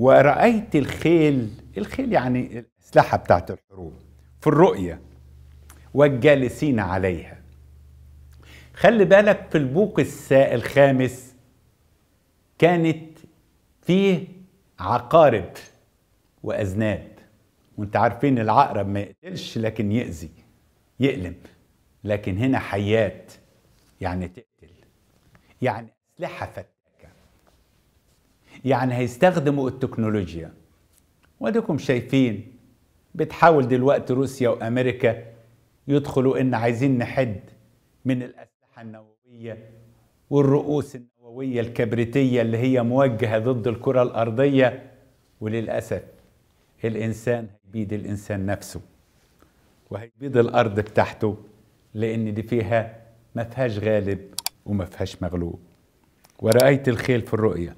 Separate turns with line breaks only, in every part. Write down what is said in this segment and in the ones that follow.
ورأيت الخيل الخيل يعني الأسلحة بتاعت الحروب في الرؤية والجالسين عليها خلي بالك في البوق الخامس كانت فيه عقارب وأذناب وانت عارفين العقرب ما يقتلش لكن يأذي يألم لكن هنا حيات يعني تقتل يعني أسلحة فتاة يعني هيستخدموا التكنولوجيا واديكم شايفين بتحاول دلوقتي روسيا وامريكا يدخلوا ان عايزين نحد من الاسلحه النوويه والرؤوس النوويه الكبريتيه اللي هي موجهه ضد الكره الارضيه وللاسف الانسان هيبيد الانسان نفسه وهيبيد الارض بتاعته لان دي فيها ما فيهاش غالب وما فيهاش مغلوب ورأيت الخيل في الرؤيه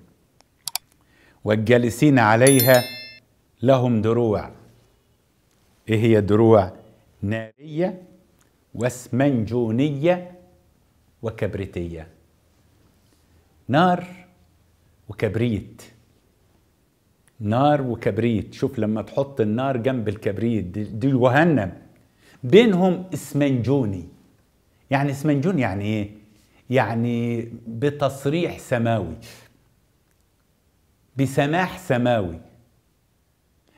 والجالسين عليها لهم دروع ايه هي دروع ناريه واسمنجونيه وكبريتيه نار وكبريت نار وكبريت شوف لما تحط النار جنب الكبريت دي, دي جهنم بينهم اسمنجوني يعني اسمنجون يعني ايه يعني بتصريح سماوي بسماح سماوي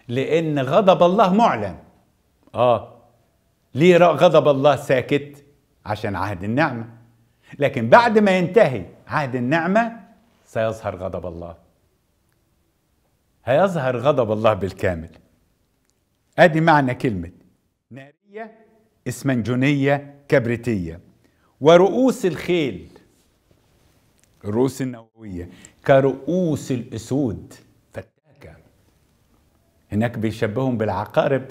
لأن غضب الله معلن آه ليه غضب الله ساكت عشان عهد النعمة لكن بعد ما ينتهي عهد النعمة سيظهر غضب الله هيظهر غضب الله بالكامل ادي معنى كلمة نارية اسمنجونية كبريتية ورؤوس الخيل الرؤوس النووية كرؤوس الأسود فتاكة هناك بيشبههم بالعقارب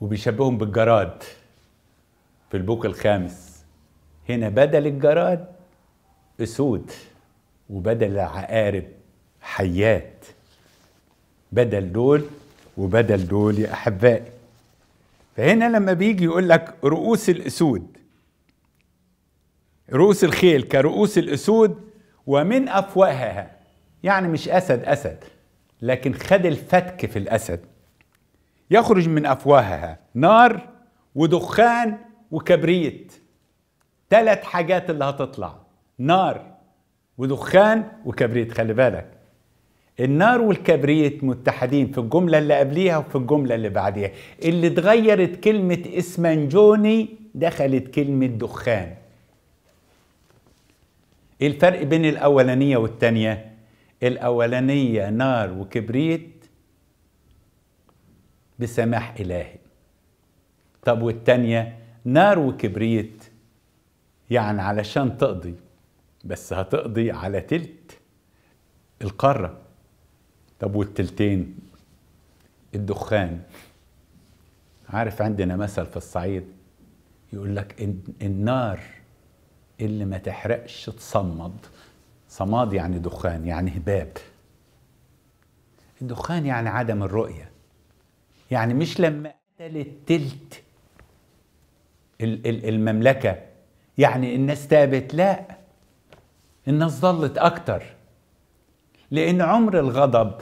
وبيشبههم بالجراد في البوك الخامس هنا بدل الجراد أسود وبدل العقارب حيات بدل دول وبدل دول يا أحبائي فهنا لما بيجي يقول لك رؤوس الأسود رؤوس الخيل كرؤوس الأسود ومن أفواهها يعني مش أسد أسد لكن خد الفتك في الأسد يخرج من أفواهها نار ودخان وكبريت ثلاث حاجات اللي هتطلع نار ودخان وكبريت خلي بالك النار والكبريت متحدين في الجملة اللي قبليها وفي الجملة اللي بعديها اللي اتغيرت كلمة اسمنجوني دخلت كلمة دخان ايه الفرق بين الاولانيه والثانيه الاولانيه نار وكبريت بسماح الهي طب والثانيه نار وكبريت يعني علشان تقضي بس هتقضي على تلت القاره طب والتلتين الدخان عارف عندنا مثل في الصعيد يقول لك النار اللي ما تحرقش تصمد صماد يعني دخان يعني هباب الدخان يعني عدم الرؤية يعني مش لما قتلت تلت المملكة يعني الناس تابت لا الناس ضلت أكتر لأن عمر الغضب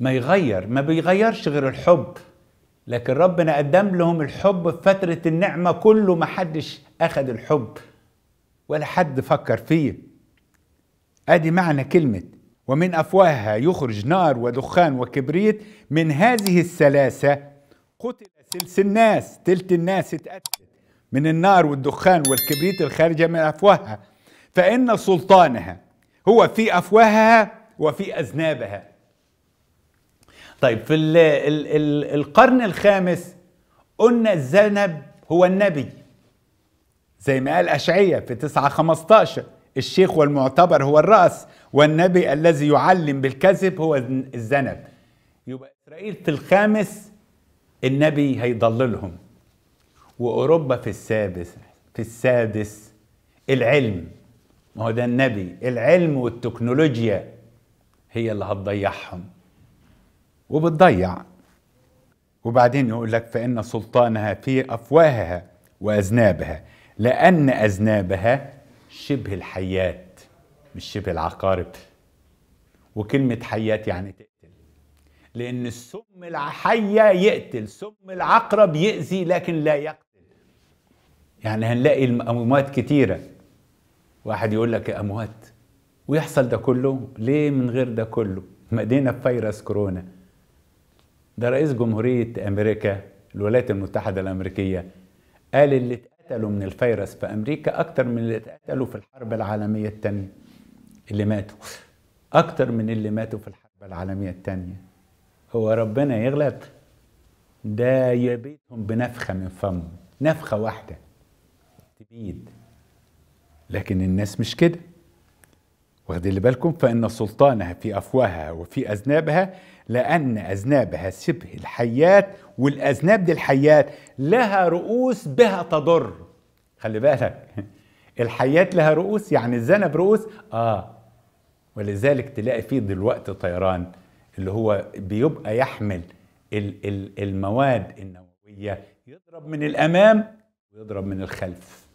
ما يغير ما بيغيرش غير الحب لكن ربنا قدم لهم الحب في فترة النعمة كله ما حدش أخد الحب ولا حد فكر فيه ادي معنى كلمه ومن افواهها يخرج نار ودخان وكبريت من هذه الثلاثه قتل سلس الناس تلت الناس اتقتل من النار والدخان والكبريت الخارجه من افواهها فان سلطانها هو في افواهها وفي اذنابها طيب في الـ الـ القرن الخامس قلنا الذنب هو النبي زي ما قال أشعية في 9 15 الشيخ والمعتبر هو الرأس والنبي الذي يعلم بالكذب هو الذنب يبقى إسرائيل في الخامس النبي هيضللهم وأوروبا في السادس في السادس العلم ما هو ده النبي العلم والتكنولوجيا هي اللي هتضيعهم وبتضيع وبعدين يقول لك فإن سلطانها في أفواهها وأذنابها لأن أذنابها شبه الحيات مش شبه العقارب وكلمة حيات يعني تقتل لأن السم الحية يقتل سم العقرب يأذي لكن لا يقتل يعني هنلاقي الأموات كتيرة واحد يقول لك أموات ويحصل ده كله ليه من غير ده كله مدينة بفيروس كورونا ده رئيس جمهورية أمريكا الولايات المتحدة الأمريكية قال اللي تقتلوا من الفيروس في أمريكا أكتر من اللي اتقتلوا في الحرب العالمية الثانية اللي ماتوا أكتر من اللي ماتوا في الحرب العالمية الثانية هو ربنا يغلط ده يبيتهم بنفخة من فمه نفخة واحدة تبيد لكن الناس مش كده واخدين بالكم فإن سلطانها في أفواهها وفي أذنابها لأن أذنابها شبه الحيات والأذناب دي الحيات لها رؤوس بها تضر خلي بالك الحيات لها رؤوس يعني الذنب رؤوس آه ولذلك تلاقي فيه دلوقتي طيران اللي هو بيبقى يحمل المواد النووية يضرب من الأمام ويضرب من الخلف